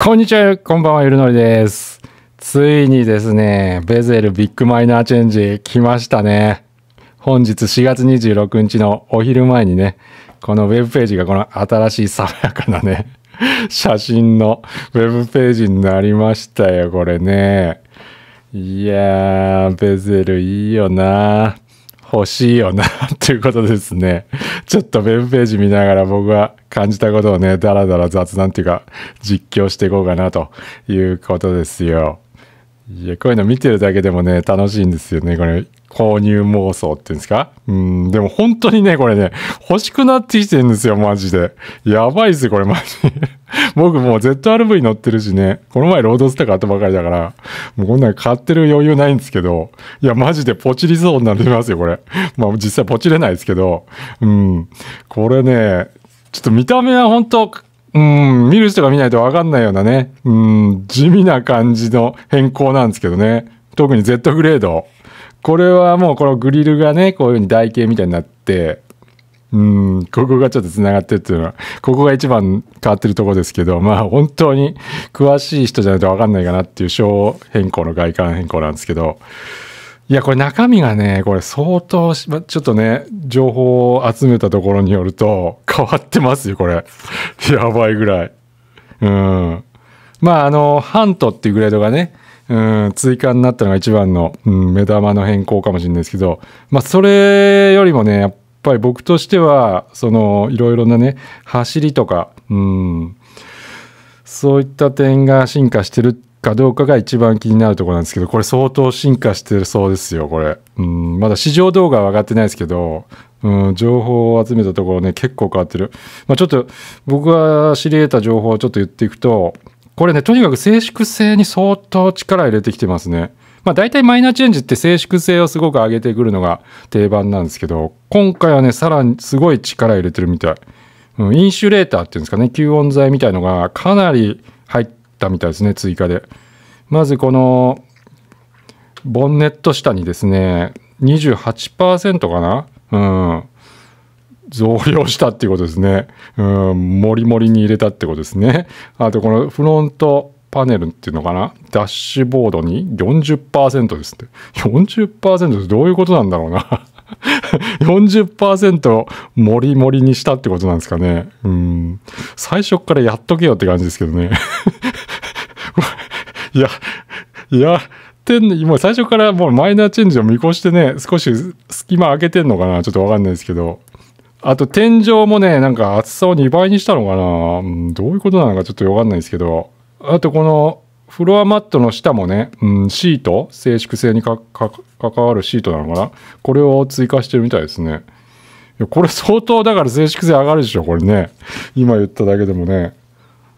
こんにちは、こんばんは、ゆるのりです。ついにですね、ベゼルビッグマイナーチェンジ来ましたね。本日4月26日のお昼前にね、このウェブページがこの新しい爽やかなね、写真のウェブページになりましたよ、これね。いやー、ベゼルいいよな欲しいよなっていうことですね。ちょっとウェブページ見ながら僕は感じたことをね、だらだら雑談っていうか実況していこうかなということですよ。いや、こういうの見てるだけでもね、楽しいんですよね。これ、購入妄想っていうんですかうん、でも本当にね、これね、欲しくなってきてるんですよ、マジで。やばいっすよ、これ、マジ。僕もう ZRV 乗ってるしね、この前ロードスター買ったばかりだから、もうこんなん買ってる余裕ないんですけど、いや、マジでポチりそうになりますよ、これ。まあ、実際ポチれないですけど、うん、これね、ちょっと見た目は本当うん、見る人が見ないと分かんないようなね、うん、地味な感じの変更なんですけどね。特に Z グレード。これはもうこのグリルがね、こういう風に台形みたいになって、うん、ここがちょっと繋がってるっていうのは、ここが一番変わってるところですけど、まあ本当に詳しい人じゃないと分かんないかなっていう小変更の外観変更なんですけど、いや、これ中身がね、これ相当ちょっとね、情報を集めたところによると、変わってますよ、これ。やばいぐらい。うん。まあ、あの、ハントっていうグレードがね、うん、追加になったのが一番の、うん、目玉の変更かもしれないですけど、まあ、それよりもね、やっぱり僕としては、その、いろいろなね、走りとか、うん、そういった点が進化してるっかどうかが一番気になるところなんですけど、これ相当進化してるそうですよ、これ。うん、まだ市場動画は上がってないですけど、うん、情報を集めたところね、結構変わってる。まあ、ちょっと僕が知り得た情報をちょっと言っていくと、これね、とにかく静粛性に相当力入れてきてますね。まあ、大体マイナーチェンジって静粛性をすごく上げてくるのが定番なんですけど、今回はね、さらにすごい力入れてるみたい。うん、インシュレーターっていうんですかね、吸音材みたいのがかなり入ってたみたいですね追加でまずこのボンネット下にですね28%かなうん増量したっていうことですね。うん、もりもりに入れたってことですね。あと、このフロントパネルっていうのかなダッシュボードに40%ですって。40%ってどういうことなんだろうな40% もりもりにしたってことなんですかね。うん。最初からやっとけよって感じですけどね。い や、いや、てんもう最初からもうマイナーチェンジを見越してね、少し隙間開けてんのかなちょっとわかんないですけど。あと天井もね、なんか厚さを2倍にしたのかなどういうことなのかちょっとわかんないですけど。あとこのフロアマットの下もね、うん、シート、静粛性に関わるシートなのかなこれを追加してるみたいですね。いや、これ相当だから静粛性上がるでしょ、これね。今言っただけでもね。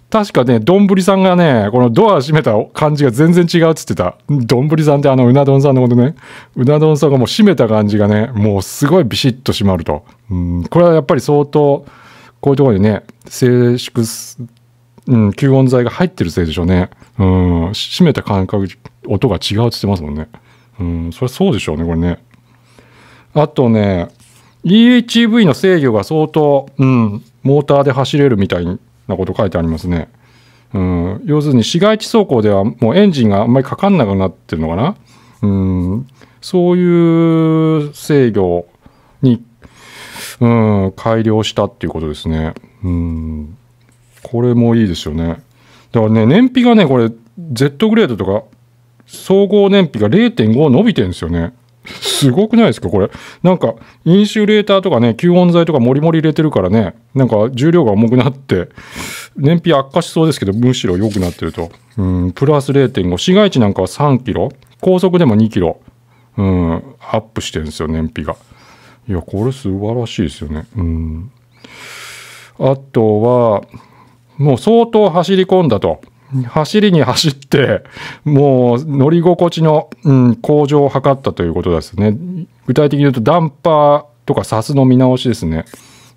確かね、丼さんがね、このドア閉めた感じが全然違うっつってた。丼さんってあの、うな丼さんのことね。うな丼さんがもう閉めた感じがね、もうすごいビシッと閉まると。うん、これはやっぱり相当、こういうところでね、静粛うん、吸音材が入ってるせいでしょうね。うん、閉めた感覚、音が違うって言ってますもんね。うん、それそうでしょうね、これね。あとね、EHEV の制御が相当、うん、モーターで走れるみたいなこと書いてありますね。うん、要するに市街地走行ではもうエンジンがあんまりかかんなくなってるのかな。うん、そういう制御に、うん、改良したっていうことですね。うんこれもいいですよね。だからね、燃費がね、これ、Z グレードとか、総合燃費が0.5伸びてるんですよね。すごくないですか、これ。なんか、インシュレーターとかね、吸音材とかもりもり入れてるからね、なんか重量が重くなって、燃費悪化しそうですけど、むしろ良くなってると。うん、プラス0.5。市街地なんかは3キロ、高速でも2キロ、うん、アップしてるんですよ、燃費が。いや、これ素晴らしいですよね。うん。あとは、もう相当走り込んだと。走りに走って、もう乗り心地の、うん、向上を図ったということですね。具体的に言うと、ダンパーとかサスの見直しですね。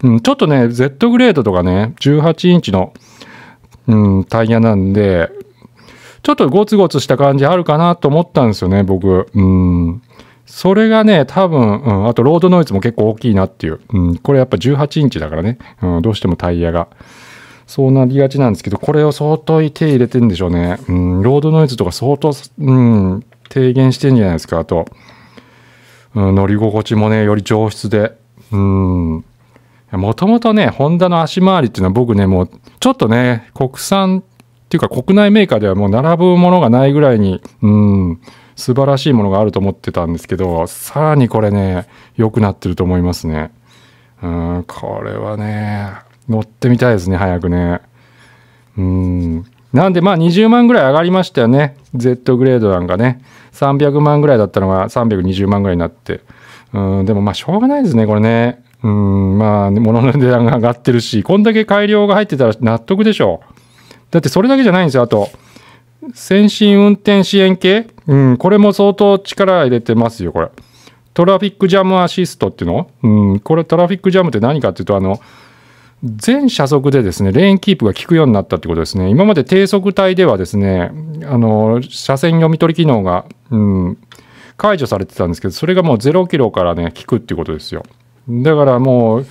うん、ちょっとね、Z グレードとかね、18インチの、うん、タイヤなんで、ちょっとゴツゴツした感じあるかなと思ったんですよね、僕。うん。それがね、多分、うん、あとロードノイズも結構大きいなっていう。うん、これやっぱ18インチだからね、うん、どうしてもタイヤが。そうなりがちなんですけど、これを相当手入れてるんでしょうね。うん、ロードノイズとか相当、うん、低減してんじゃないですか。あと、うん、乗り心地もね、より上質で。うん。もともとね、ホンダの足回りっていうのは僕ね、もう、ちょっとね、国産っていうか国内メーカーではもう並ぶものがないぐらいに、うん、素晴らしいものがあると思ってたんですけど、さらにこれね、良くなってると思いますね。うん、これはね、乗ってみたいですね、早くね。うん。なんで、まあ、20万ぐらい上がりましたよね。Z グレードなんかね。300万ぐらいだったのが320万ぐらいになって。うん、でもまあ、しょうがないですね、これね。うん、まあ、物の値段が上がってるし、こんだけ改良が入ってたら納得でしょだってそれだけじゃないんですよ、あと。先進運転支援系うん、これも相当力入れてますよ、これ。トラフィックジャムアシストっていうのうん、これトラフィックジャムって何かっていうと、あの、全車速でですねレーンキープが効くようになったってことですね、今まで低速帯ではですねあの車線読み取り機能が、うん、解除されてたんですけど、それがもう0キロからね、効くってことですよ。だからもう、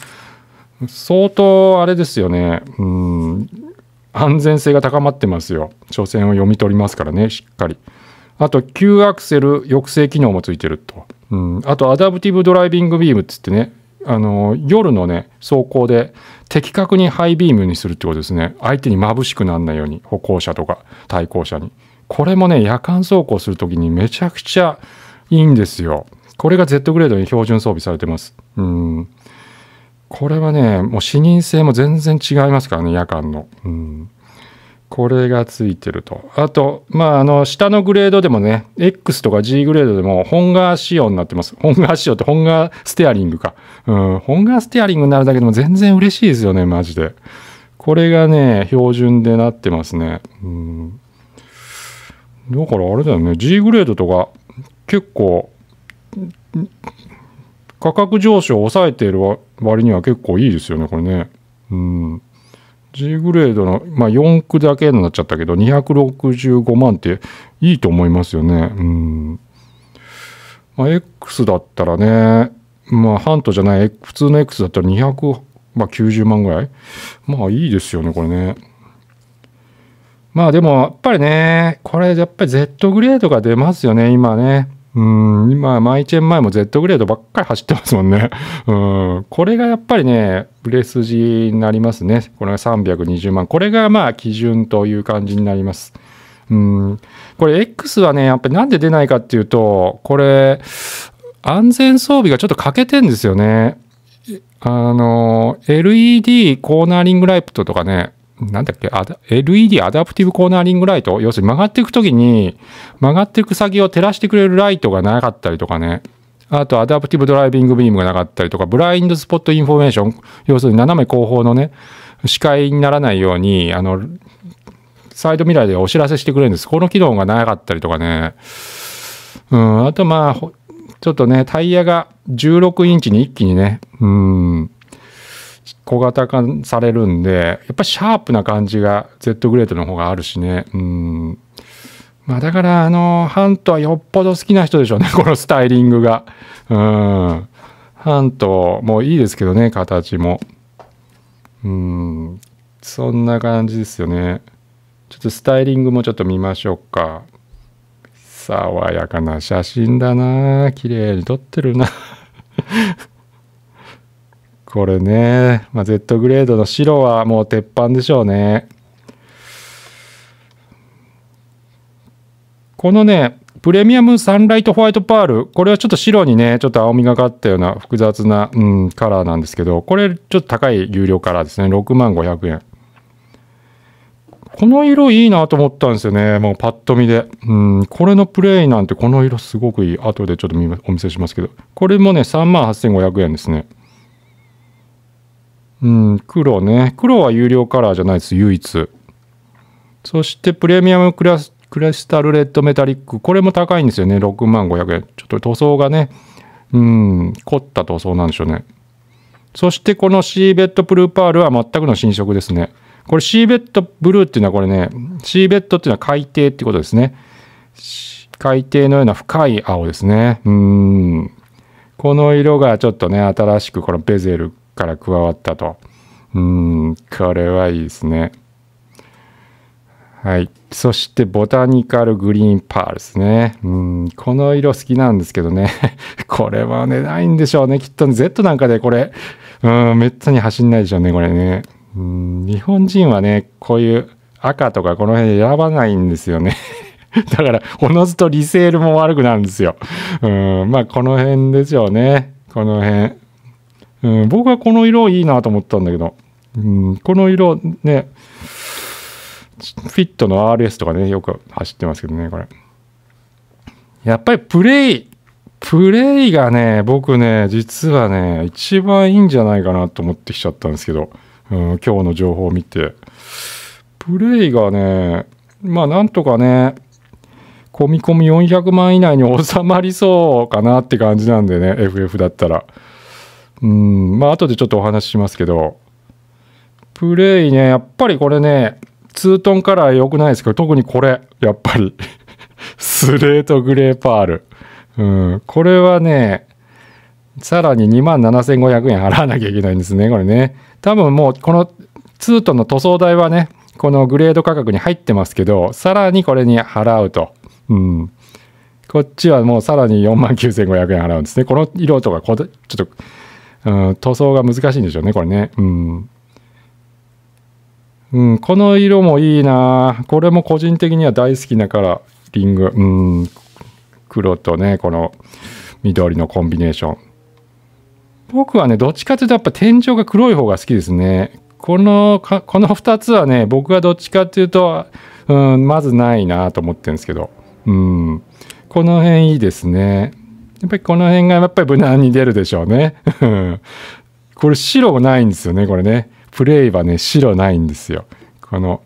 相当あれですよね、うん、安全性が高まってますよ、車線を読み取りますからね、しっかり。あと、急アクセル抑制機能もついてると。うん、あと、アダプティブドライビングビームっつってね、あの夜のね走行で的確にハイビームにするってことですね相手に眩しくならないように歩行者とか対向車にこれもね夜間走行する時にめちゃくちゃいいんですよこれが Z グレードに標準装備されてますうんこれはねもう視認性も全然違いますからね夜間のうんこれがついてると。あと、まあ、あの、下のグレードでもね、X とか G グレードでも、ホンガー仕様になってます。本ガー仕様って本ガーステアリングか。うん、本ガーステアリングになるだけでも全然嬉しいですよね、マジで。これがね、標準でなってますね。うん。だからあれだよね、G グレードとか、結構、価格上昇を抑えている割には結構いいですよね、これね。うん。G グレードの、まあ、4区だけになっちゃったけど265万っていいと思いますよね。うんまあ、X だったらね、まあ、ハントじゃない普通の X だったら290、まあ、万ぐらいまあいいですよねこれね。まあでもやっぱりねこれやっぱり Z グレードが出ますよね今ね。うん、今、毎チェン前も Z グレードばっかり走ってますもんね。うん、これがやっぱりね、売れ筋になりますね。これが320万。これがまあ基準という感じになります。うん、これ X はね、やっぱりなんで出ないかっていうと、これ、安全装備がちょっと欠けてんですよね。あの、LED コーナーリングライトとかね、なんだっけ、LED アダプティブコーナーリングライト要するに曲がっていくときに、曲がっていく先を照らしてくれるライトがなかったりとかね。あと、アダプティブドライビングビームがなかったりとか、ブラインドスポットインフォメーション、要するに斜め後方のね、視界にならないように、あの、サイドミラーでお知らせしてくれるんです。この機能がなかったりとかね。うん、あとまあ、ちょっとね、タイヤが16インチに一気にね、うん、小型化されるんで、やっぱシャープな感じが Z グレートの方があるしね。うん。まあだから、あの、ハントはよっぽど好きな人でしょうね、このスタイリングが。うん。ハントもいいですけどね、形も。うん。そんな感じですよね。ちょっとスタイリングもちょっと見ましょうか。爽やかな写真だな綺麗に撮ってるなこれね、まあ、Z グレードの白はもう鉄板でしょうね。このね、プレミアムサンライトホワイトパール、これはちょっと白にね、ちょっと青みがかったような複雑な、うん、カラーなんですけど、これちょっと高い有料カラーですね。6万500円。この色いいなと思ったんですよね。もうパッと見で。うん、これのプレイなんてこの色すごくいい。後でちょっとお見せしますけど。これもね、38,500円ですね。うん、黒ね。黒は有料カラーじゃないです、唯一。そしてプレミアムクラスクラスタルレッドメタリック。これも高いんですよね。6万500円。ちょっと塗装がね、うん、凝った塗装なんでしょうね。そしてこのシーベットブルーパールは全くの新色ですね。これシーベットブルーっていうのはこれね、シーベットっていうのは海底ってことですね。海底のような深い青ですね。うん。この色がちょっとね、新しくこのベゼルから加わったと。うん、これはいいですね。はい。そして、ボタニカルグリーンパールですね。うん、この色好きなんですけどね。これはね、ないんでしょうね。きっと Z なんかでこれ、うん、めったに走んないでしょうね、これね。うん、日本人はね、こういう赤とかこの辺選ばないんですよね。だから、おのずとリセールも悪くなるんですよ。うん、まあ、この辺でしょうね。この辺。うん、僕はこの色いいなと思ったんだけど、うん、この色ね、フィットの RS とかね、よく走ってますけどね、これ。やっぱりプレイ、プレイがね、僕ね、実はね、一番いいんじゃないかなと思ってきちゃったんですけど、うん、今日の情報を見て。プレイがね、まあなんとかね、込み込み400万以内に収まりそうかなって感じなんでね、FF だったら。うん、まあ後でちょっとお話ししますけど、プレイね、やっぱりこれね、ツートンカラー良くないですけど、特にこれ、やっぱり スレートグレーパール。うん、これはね、さらに27,500円払わなきゃいけないんですね、これね。多分もう、このツートンの塗装代はね、このグレード価格に入ってますけど、さらにこれに払うと。うん。こっちはもうさらに49,500円払うんですね。この色とか、ちょっと、うん、塗装が難しいんでしょうね、これね。うん。うん、この色もいいなこれも個人的には大好きなカラーリング。うん、黒とね、この緑のコンビネーション。僕はね、どっちかというとやっぱ天井が黒い方が好きですね。この、この2つはね、僕はどっちかというと、うん、まずないなと思ってるんですけど。うん。この辺いいですね。やっぱりこの辺がやっぱり無難に出るでしょうね。これ白ないんですよね、これね。プレイはね、白ないんですよ。この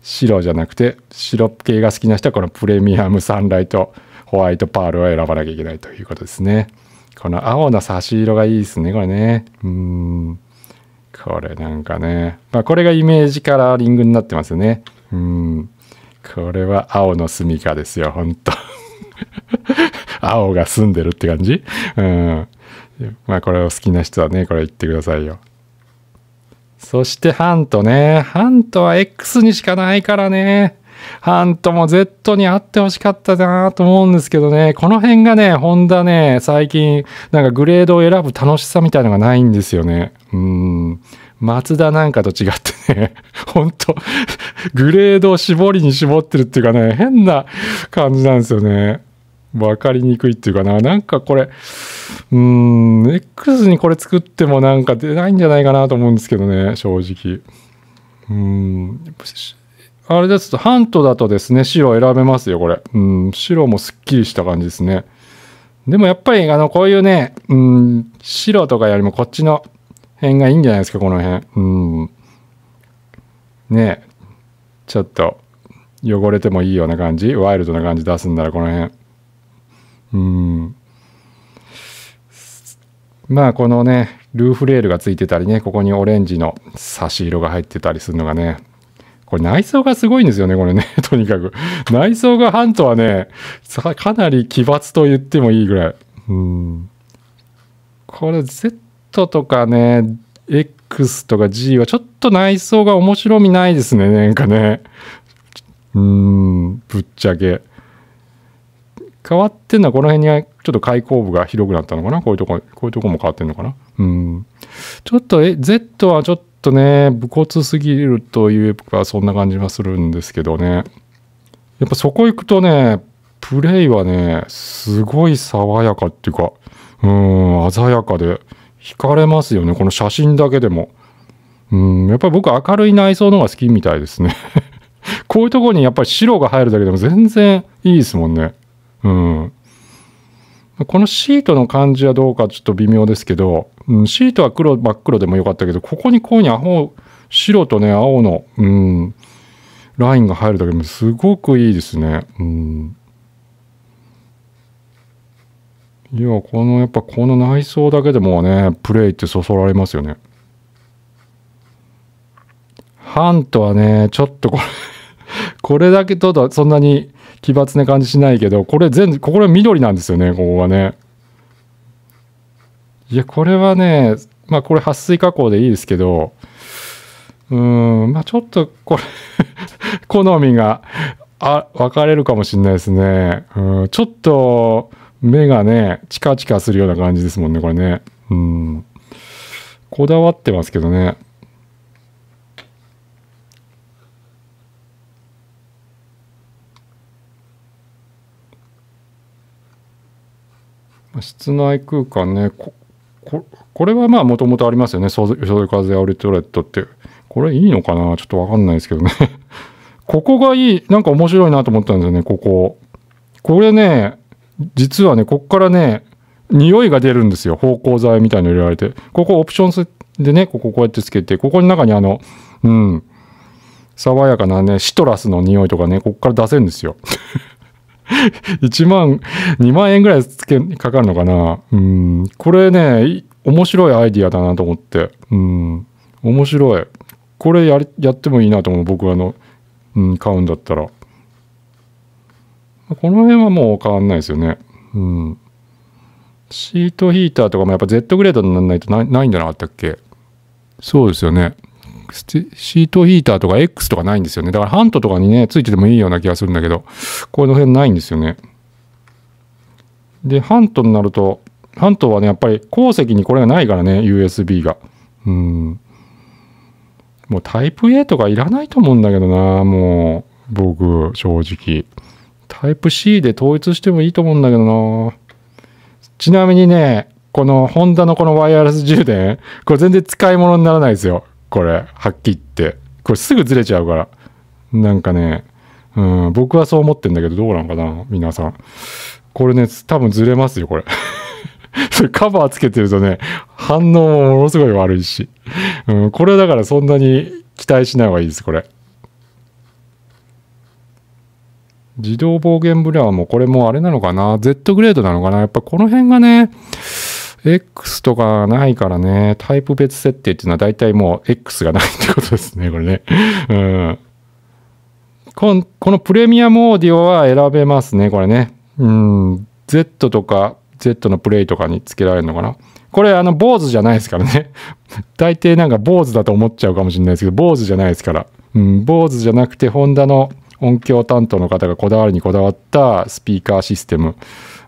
白じゃなくて、白系が好きな人はこのプレミアムサンライトホワイトパールを選ばなきゃいけないということですね。この青の差し色がいいですね、これね。うん。これなんかね。まあこれがイメージカラーリングになってますよね。うん。これは青のスミカですよ、ほんと。青が住んでるって感じうん。まあこれを好きな人はね、これ言ってくださいよ。そしてハントね。ハントは X にしかないからね。ハントも Z にあってほしかったなと思うんですけどね。この辺がね、ホンダね、最近なんかグレードを選ぶ楽しさみたいのがないんですよね。うん。松田なんかと違ってね、ほんと、グレードを絞りに絞ってるっていうかね、変な感じなんですよね。分かりにくいっていうかななんかこれうん X にこれ作ってもなんか出ないんじゃないかなと思うんですけどね正直うんあれですとハントだとですね白選べますよこれうん白もすっきりした感じですねでもやっぱりあのこういうねうん白とかよりもこっちの辺がいいんじゃないですかこの辺うんねちょっと汚れてもいいような感じワイルドな感じ出すんならこの辺うんまあこのねルーフレールがついてたりねここにオレンジの差し色が入ってたりするのがねこれ内装がすごいんですよね、これね。とにかく。内装がハントはね、かなり奇抜と言ってもいいぐらい。うん。これ Z とかね、X とか G はちょっと内装が面白みないですね、なんかね。うん、ぶっちゃけ。変わってるのはこの辺にちょっと開口部が広くなったのかなこういうとこ、こういうとこも変わってんのかなうん。ちょっと、え、Z はちょっとね、武骨すぎるというか、そんな感じはするんですけどね。やっぱそこ行くとね、プレイはね、すごい爽やかっていうか、うん、鮮やかで、惹かれますよね。この写真だけでも。うん、やっぱり僕明るい内装の方が好きみたいですね こういうとこにやっぱり白が入るだけでも全然いいですもんね。うん。このシートの感じはどうかちょっと微妙ですけど、うん、シートは黒、真っ黒でもよかったけど、ここにこういうに青、白とね、青の、うん、ラインが入るだけでもすごくいいですね。うん。いや、この、やっぱこの内装だけでもね、プレイってそそられますよね。ハントはね、ちょっとこれこれだけとだそんなに奇抜な感じしないけどこれ全これ緑なんですよねここはねいやこれはねまあこれ撥水加工でいいですけどうんまあちょっとこれ 好みがあ分かれるかもしれないですねうんちょっと目がねチカチカするような感じですもんねこれねうんこだわってますけどね室内空間ねここれはまあもともとありますよね「そうい風アウトレット」ってこれいいのかなちょっとわかんないですけどね ここがいいなんか面白いなと思ったんですよねこここれね実はねこっからね匂いが出るんですよ芳香剤みたいの入れられてここオプションでねこここうやってつけてここの中にあのうん爽やかなねシトラスの匂いとかねこっから出せるんですよ 1 万、2万円ぐらいつけかかるのかな。うん。これね、面白いアイディアだなと思って。うん。面白い。これやりやってもいいなと思う。僕はあの、うん、買うんだったら。この辺はもう変わんないですよね。うん。シートヒーターとかもやっぱ Z グレードにならないとないんじゃなかったっけそうですよね。シートヒーターとか X とかないんですよね。だからハントとかにね、ついててもいいような気がするんだけど、この辺ないんですよね。で、ハントになると、ハントはね、やっぱり鉱石にこれがないからね、USB が。うん。もうタイプ A とかいらないと思うんだけどな、もう、僕、正直。タイプ C で統一してもいいと思うんだけどな。ちなみにね、このホンダのこのワイヤレス充電、これ全然使い物にならないですよ。これ、はっきり言って。これすぐずれちゃうから。なんかね、うん、僕はそう思ってんだけど、どうなんかな皆さん。これね、多分ずれますよ、これ。それカバーつけてるとね、反応もものすごい悪いし。うん、これだからそんなに期待しない方がいいです、これ。自動防言ブレはもうこれもあれなのかな ?Z グレードなのかなやっぱこの辺がね、X とかないからね、タイプ別設定っていうのは大体もう X がないってことですね、これね。うん。このこのプレミアムオーディオは選べますね、これね。うん。Z とか Z のプレイとかに付けられるのかな。これあの、坊主じゃないですからね。大抵なんか坊主だと思っちゃうかもしれないですけど、坊主じゃないですから。うん、坊主じゃなくて、ホンダの音響担当の方がこだわりにこだわったスピーカーシステム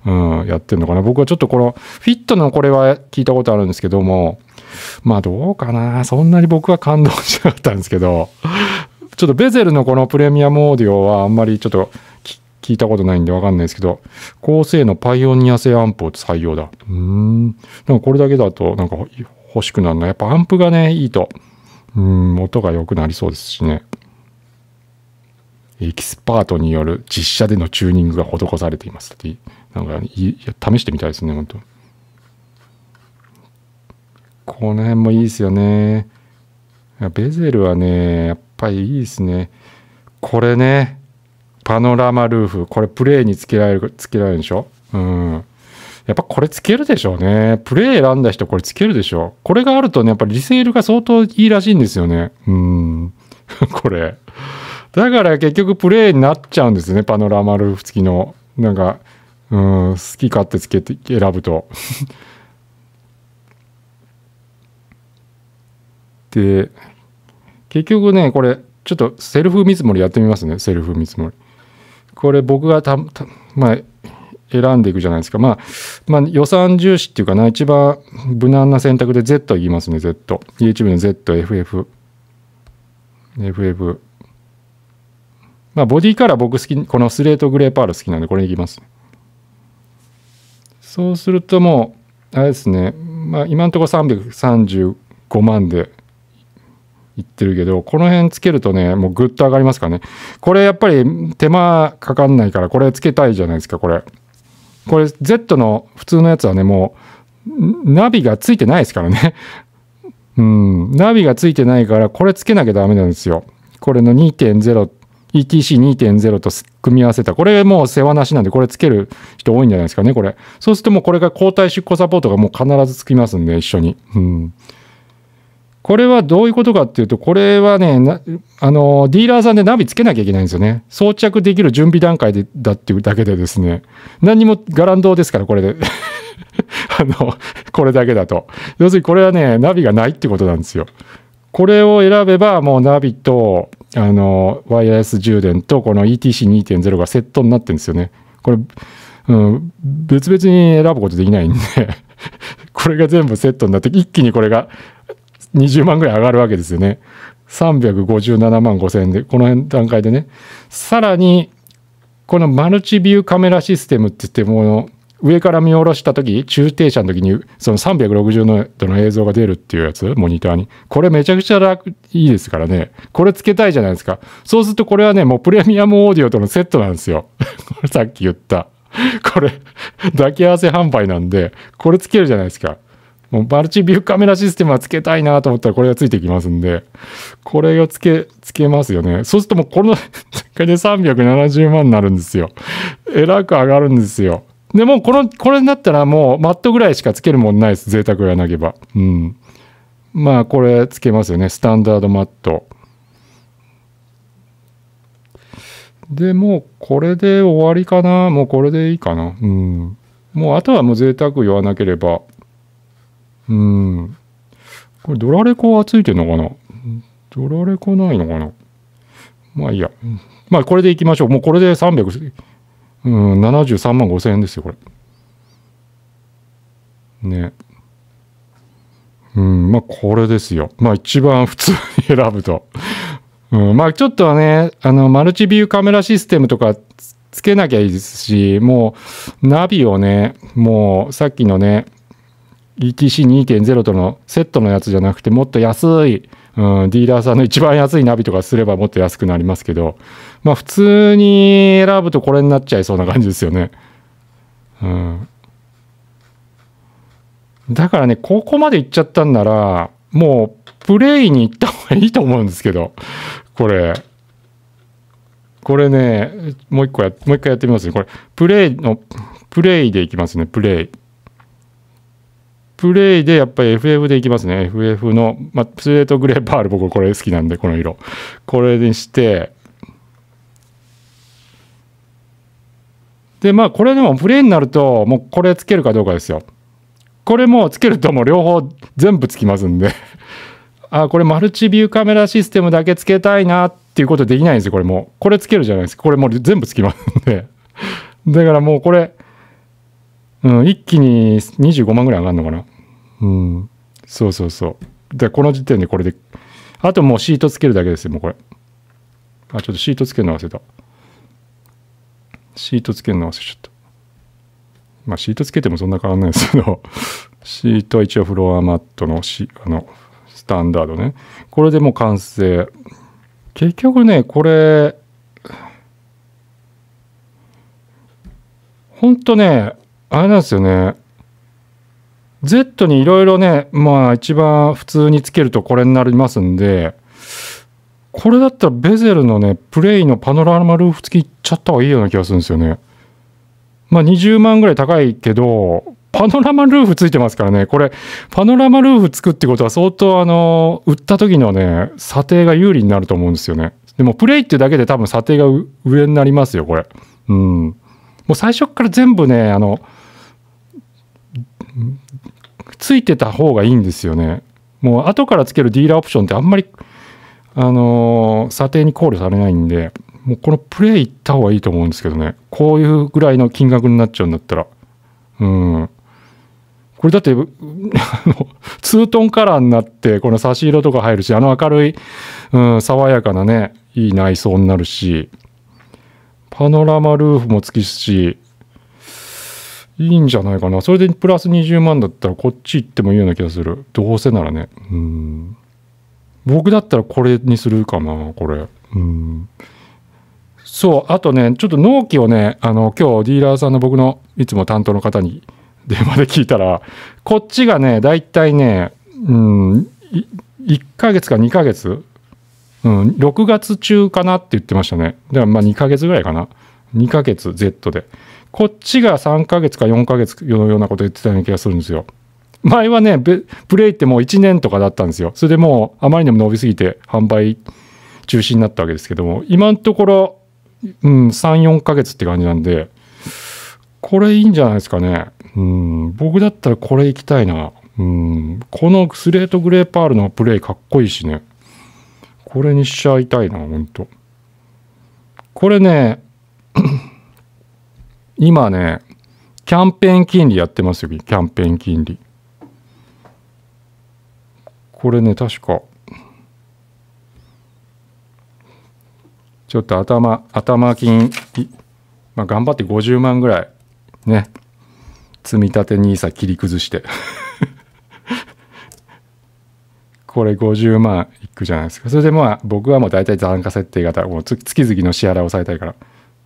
うん、やってんのかな。僕はちょっとこの、フィットのこれは聞いたことあるんですけども、まあどうかな。そんなに僕は感動しなかったんですけど、ちょっとベゼルのこのプレミアムオーディオはあんまりちょっと聞いたことないんでわかんないですけど、高性能パイオニア製アンプを採用だ。うん。なんかこれだけだとなんか欲しくなるの。やっぱアンプがね、いいと、うん、音が良くなりそうですしね。エキスパートによる実写でのチューニングが施されています。なんかいや試してみたいですね、本当この辺もいいですよね。ベゼルはね、やっぱりいいですね。これね、パノラマルーフ、これプレイにつけられる、つけられるでしょうん。やっぱこれつけるでしょうね。プレイ選んだ人これつけるでしょう。これがあるとね、やっぱりリセールが相当いいらしいんですよね。うん。これ。だから結局プレイになっちゃうんですね。パノラマルーフ付きの。なんか、うん、好き勝手つけて選ぶと で、結局ね、これ、ちょっとセルフ見積もりやってみますね、セルフ見積もり。これ僕がた、たまあ、選んでいくじゃないですか。まあ、まあ、予算重視っていうかな、一番無難な選択で Z 言いますね、Z。YouTube の Z、FF。FF。まあ、ボディカラー僕好き、このスレートグレーパール好きなんで、これいきます、ね。そうするともうあれですね、まあ、今のところ335万でいってるけどこの辺つけるとねもうぐっと上がりますからねこれやっぱり手間かかんないからこれつけたいじゃないですかこれこれ Z の普通のやつはねもうナビがついてないですからね うんナビがついてないからこれつけなきゃダメなんですよこれの2.0 ETC2.0 と組み合わせた。これもう世話なしなんで、これつける人多いんじゃないですかね、これ。そうするともうこれが交代出庫サポートがもう必ずつきますんで、一緒に。うん。これはどういうことかっていうと、これはね、あの、ディーラーさんでナビつけなきゃいけないんですよね。装着できる準備段階でだっていうだけでですね、何もガランドですから、これで。あの、これだけだと。要するにこれはね、ナビがないってことなんですよ。これを選べば、もうナビと、あのワイヤレス充電とこの ETC2.0 がセットになってるんですよね。これ、うん、別々に選ぶことできないんで これが全部セットになって一気にこれが20万ぐらい上がるわけですよね。357万5000円で、この辺段階でね。さらに、このマルチビューカメラシステムって言っても上から見下ろした時中停車の時にその360度の映像が出るっていうやつモニターにこれめちゃくちゃ楽いいですからねこれつけたいじゃないですかそうするとこれはねもうプレミアムオーディオとのセットなんですよ さっき言ったこれ抱き合わせ販売なんでこれつけるじゃないですかもうマルチビューカメラシステムはつけたいなと思ったらこれがついてきますんで、これをつけ、つけますよね。そうするともうこの段階 で370万になるんですよ。えらく上がるんですよ。でもこのこれになったらもうマットぐらいしかつけるもんないです贅沢なげばうんまあこれつけますよねスタンダードマットでもうこれで終わりかなもうこれでいいかなうんもうあとはもう贅沢言わなければうんこれドラレコはついてんのかなドラレコないのかなまあいいやまあこれでいきましょうもうこれで300うん、73万5000円ですよ、これ。ね。うん、まあ、これですよ。まあ、一番普通に選ぶと。うん、まあ、ちょっとね、あの、マルチビューカメラシステムとかつけなきゃいいですし、もう、ナビをね、もう、さっきのね、ETC2.0 とのセットのやつじゃなくて、もっと安い、うん、ディーラーさんの一番安いナビとかすればもっと安くなりますけど、まあ普通に選ぶとこれになっちゃいそうな感じですよね。うん。だからね、ここまで行っちゃったんなら、もうプレイに行った方がいいと思うんですけど、これ。これね、もう一個や、もう一回やってみますね。これ、プレイの、プレイでいきますね、プレイ。プレイでやっぱり FF でいきますね。FF の、まあ、プレートグレーパール、僕これ好きなんで、この色。これにして、でまあこれでもプレーになるともうこれつけるかどうかですよ。これもつけるともう両方全部つきますんで あこれマルチビューカメラシステムだけつけたいなっていうことできないんですよこれもこれつけるじゃないですかこれもう全部つきますんで だからもうこれ、うん、一気に25万ぐらい上がるのかなうんそうそうそうでこの時点でこれであともうシートつけるだけですよもうこれあちょっとシートつけるの忘れたシートつけるの忘れちゃった。まあシートつけてもそんな変わんないですけど シートは一応フロアマットのし、あの、スタンダードね。これでもう完成。結局ね、これ、ほんとね、あれなんですよね。Z にいろいろね、まあ一番普通につけるとこれになりますんで、これだったらベゼルのね、プレイのパノラマルーフ付きいっちゃった方がいいような気がするんですよね。まあ20万ぐらい高いけど、パノラマルーフついてますからね、これ、パノラマルーフつくってことは相当あの、売った時のね、査定が有利になると思うんですよね。でもプレイってだけで多分査定が上になりますよ、これ。うん。もう最初から全部ね、あの、ついてた方がいいんですよね。もう後からつけるディーラーオプションってあんまりあのー、査定に考慮されないんで、もうこのプレイ行った方がいいと思うんですけどね。こういうぐらいの金額になっちゃうんだったら。うん。これだって、あの、ツートンカラーになって、この差し色とか入るし、あの明るい、うん、爽やかなね、いい内装になるし、パノラマルーフも付きすし、いいんじゃないかな。それでプラス20万だったらこっち行ってもいいような気がする。どうせならね。うん。僕だったらこれにするかなこれうんそうあとねちょっと納期をねあの今日ディーラーさんの僕のいつも担当の方に 電話で聞いたらこっちがねだいたいねうん1ヶ月か2ヶ月、うん、6月中かなって言ってましたねだからまあ2ヶ月ぐらいかな2ヶ月 Z でこっちが3ヶ月か4ヶ月のようなこと言ってたような気がするんですよ前はね、プレイってもう1年とかだったんですよ。それでもうあまりにも伸びすぎて販売中止になったわけですけども、今のところ、うん、3、4ヶ月って感じなんで、これいいんじゃないですかね。うん、僕だったらこれ行きたいな。うん、このスレートグレーパールのプレイかっこいいしね。これにしちゃいたいな、ほんと。これね、今ね、キャンペーン金利やってますよ、キャンペーン金利。これね確かちょっと頭頭金、まあ、頑張って50万ぐらいね積み立て NISA 切り崩して これ50万いくじゃないですかそれでまあ僕はもう大体残価設定型もう月々の支払いを抑えたいから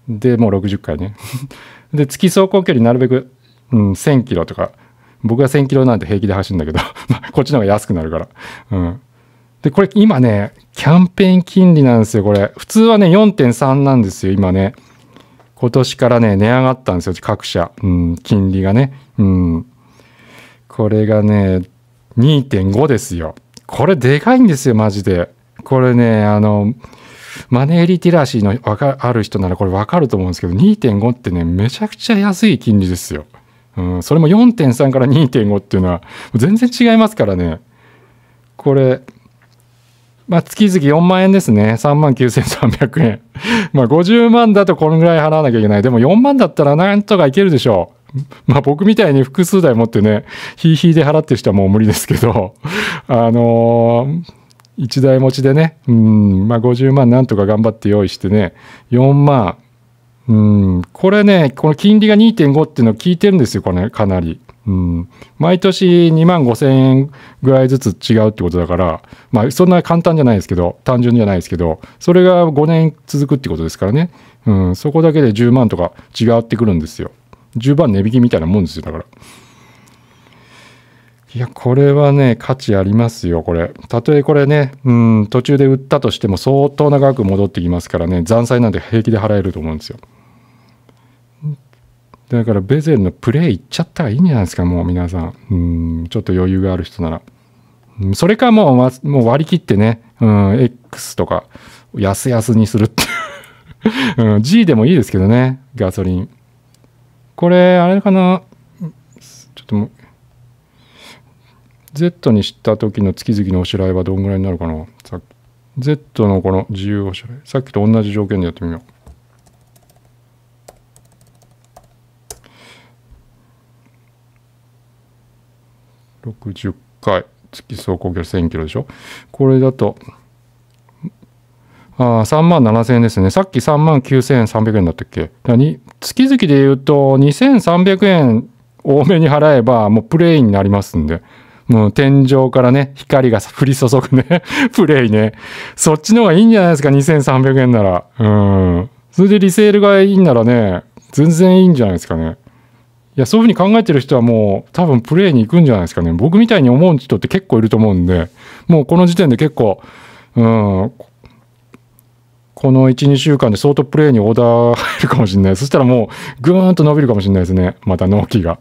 でもう60回ね で月走行距離なるべく、うん、1000キロとか僕が1000キロなんて平気で走るんだけど こっちの方が安くなるから。うん。で、これ今ね、キャンペーン金利なんですよ、これ。普通はね、4.3なんですよ、今ね。今年からね、値上がったんですよ、各社。うん、金利がね。うん。これがね、2.5ですよ。これでかいんですよ、マジで。これね、あの、マネーリテラシーのわかある人ならこれわかると思うんですけど、2.5ってね、めちゃくちゃ安い金利ですよ。うん、それも4.3から2.5っていうのは全然違いますからねこれ、まあ、月々4万円ですね3万9300円 まあ50万だとこのぐらい払わなきゃいけないでも4万だったらなんとかいけるでしょうまあ僕みたいに複数台持ってね、ヒーヒーで払ってる人はもう無理ですけど、あのー、1台持ちでね、うん、まあ50万なんとか頑張って用意してね、4万うん、これね、この金利が2.5っていうのを聞いてるんですよ、これ、ね、かなり。うん、毎年2万5千円ぐらいずつ違うってことだから、まあ、そんな簡単じゃないですけど、単純じゃないですけど、それが5年続くってことですからね、うん、そこだけで10万とか違ってくるんですよ。10万値引きみたいなもんですよ、だから。いや、これはね、価値ありますよ、これ。たとえこれね、うん、途中で売ったとしても相当長く戻ってきますからね、残債なんて平気で払えると思うんですよ。だからベゼルのプレイいっちゃったらいいんじゃないですか、もう皆さん。うん、ちょっと余裕がある人なら。ん、それかもう、もう割り切ってね、うん、X とか、安々にするってうん、G でもいいですけどね、ガソリン。これ、あれかな、ちょっともう、Z にした時の月々のお支払いはどんぐらいになるかな。Z のこの自由お支払い。さっきと同じ条件でやってみよう。60回月走行距離1000キロでしょこれだとあ3万7000円ですねさっき3万9300円だったっけ何月々で言うと2300円多めに払えばもうプレイになりますんでもう天井からね光が降り注ぐね プレイねそっちの方がいいんじゃないですか2300円ならうんそれでリセールがいいんならね全然いいんじゃないですかねいやそういうふうに考えてる人はもう多分プレイに行くんじゃないですかね僕みたいに思う人って結構いると思うんでもうこの時点で結構うんこの12週間で相当プレイにオーダー入るかもしれないそしたらもうぐーんと伸びるかもしれないですねまた納期が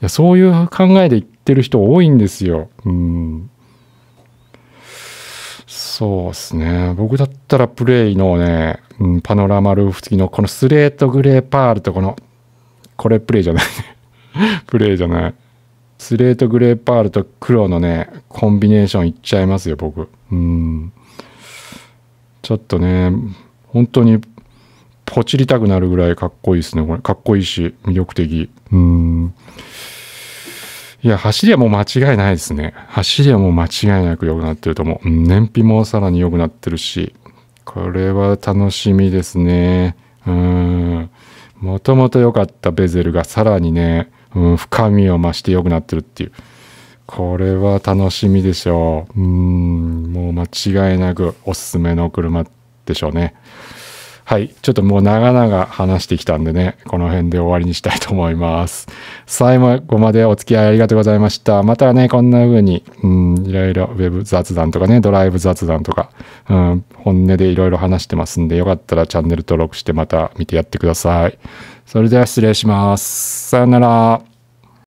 いやそういう考えで行ってる人多いんですようんそうですね僕だったらプレイのね、うん、パノラマルーフ付きのこのスレートグレーパールとこのこれプレイじゃない プレイじゃない。スレートグレーパールと黒のね、コンビネーションいっちゃいますよ、僕。うん。ちょっとね、本当に、ポチりたくなるぐらいかっこいいですね、これ。かっこいいし、魅力的。うん。いや、走りはもう間違いないですね。走りはもう間違いなく良くなってると思う。燃費もさらに良くなってるし、これは楽しみですね。うん。もともと良かったベゼルがさらにね、うん、深みを増して良くなってるっていう。これは楽しみでしょう。うん、もう間違いなくおすすめの車でしょうね。はい。ちょっともう長々話してきたんでね、この辺で終わりにしたいと思います。最後までお付き合いありがとうございました。またね、こんな風に、うん、いろいろ web 雑談とかね、ドライブ雑談とか、うん、本音でいろいろ話してますんで、よかったらチャンネル登録してまた見てやってください。それでは失礼します。さよなら。